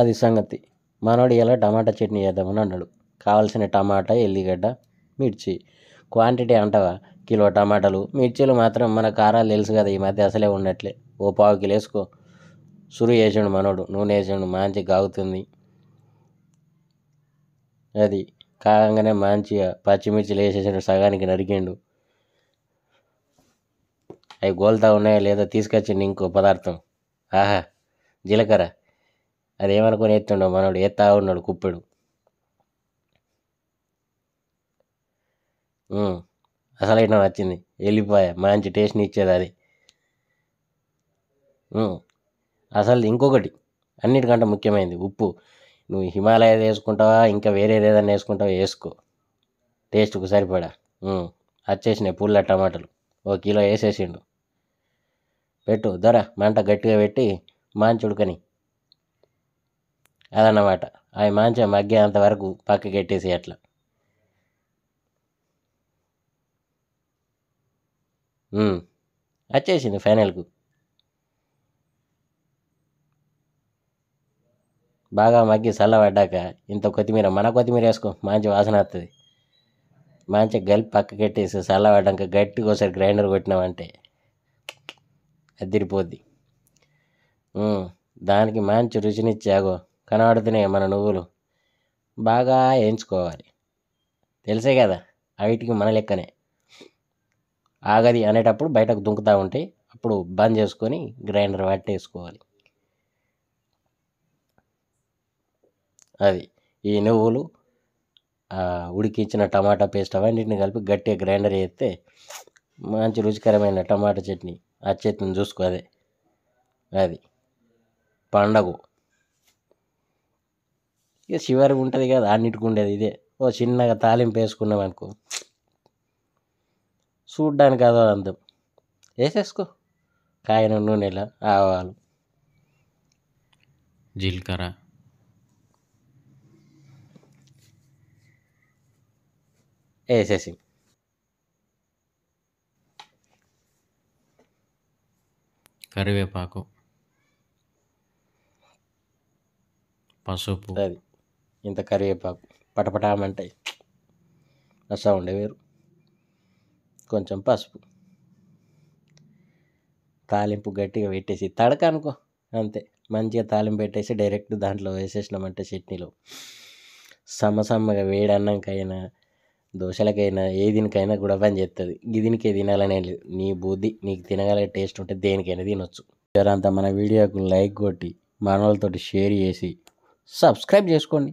అది సంగతి మనోడు ఇలా టమాటా చట్నీ చేద్దామని అన్నాడు కావాల్సిన టమాటా ఎల్లిగడ్డ మిర్చి క్వాంటిటీ అంటావా కిలో టమాటాలు మిర్చీలు మాత్రం మన కారాలు తెలుసు కదా ఈ మధ్య అసలే ఉండట్లే ఓ పావు కిలో వేసుకో సురు వేసాడు మనోడు నూనె వేసాడు మంచి కాగుతుంది అది కాగంగానే మంచిగా పచ్చిమిర్చిలు వేసేసాడు సగానికి నరికిండు అవి గోల్తా ఉన్నాయా లేదా తీసుకొచ్చిండు ఇంకో పదార్థం ఆహా జీలకర్ర అదేమనుకుని ఎత్తుండో మనోడు ఎత్తా ఉన్నాడు కుప్పెడు అసలు ఇట్లా నచ్చింది వెళ్ళిపోయా మంచి టేస్ట్ని ఇచ్చేది అది అసలు ఇంకొకటి అన్నిటికంటే ముఖ్యమైనది ఉప్పు నువ్వు హిమాలయ వేసుకుంటావా ఇంకా వేరేది ఏదైనా వేసుకుంటావా వేసుకో టేస్ట్కు సరిపడా వచ్చేసినాయి పుల్ల టమాటాలు ఓ కిలో వేసేసిండు పెట్టు ధర మంట గట్టిగా పెట్టి మాంచుడుకని అదన్నమాట అవి మంచిగా మగ్గేంత వరకు పక్క కట్టేసి అట్లా వచ్చేసింది ఫైనల్కు బాగా మగ్గి చల్లబడ్డాక ఇంత కొత్తిమీర మన కొత్తిమీర వేసుకో మంచి వాసన వస్తుంది మంచిగా గలిపి పక్క కట్టేసి చల్లబడ్డాక గట్టిగా ఒకసారి గ్రైండర్ కొట్టినామంటే అదిరిపోద్ది దానికి మంచి రుచినిచ్చాగో కనబడుతున్నాయి మన నువ్వులు బాగా వేయించుకోవాలి తెలిసే కదా అవిటికి మన లెక్కనే ఆగది అనేటప్పుడు బయటకు దుంకుతూ ఉంటే అప్పుడు బంద్ చేసుకొని గ్రైండర్ పట్టేసుకోవాలి అది ఈ నువ్వులు ఉడికించిన టమాటా పేస్ట్ అవన్నింటిని కలిపి గట్టిగా గ్రైండర్ చేస్తే మంచి రుచికరమైన టమాటా చట్నీ ఆ చట్నీ చూసుకో అదే అది పండగ ఇక చివరి ఉంటుంది కదా అన్నిటికి ఉండేది ఇదే ఓ చిన్నగా తాలింపు వేసుకున్నాం అనుకో చూడ్డానికి అదో అందం వేసేసుకో కాయన నూనెలా ఆవాలు జీలకర్ర వేసేసి కరివేపాకు పసుపు అది ఇంత కరివేపాకు పటపటామంటాయి ఆ ఉండే వేరు కొంచెం పసుపు తాలింపు గట్టిగా పెట్టేసి తడక అనుకో అంతే మంచిగా తాలింపు పెట్టేసి డైరెక్ట్ దాంట్లో వేసేసినామంటే చట్నీలో సమసమ్మగా అన్నంకైనా దోశలకైనా ఏ దీనికైనా కూడా పని చేస్తుంది గిదినికే తినాలనే లేదు నీ బుద్ధి నీకు తినగల టేస్ట్ ఉంటే దేనికైనా తినొచ్చు అంతా మన వీడియోకు లైక్ కొట్టి వాళ్ళతో షేర్ చేసి సబ్స్క్రైబ్ చేసుకోండి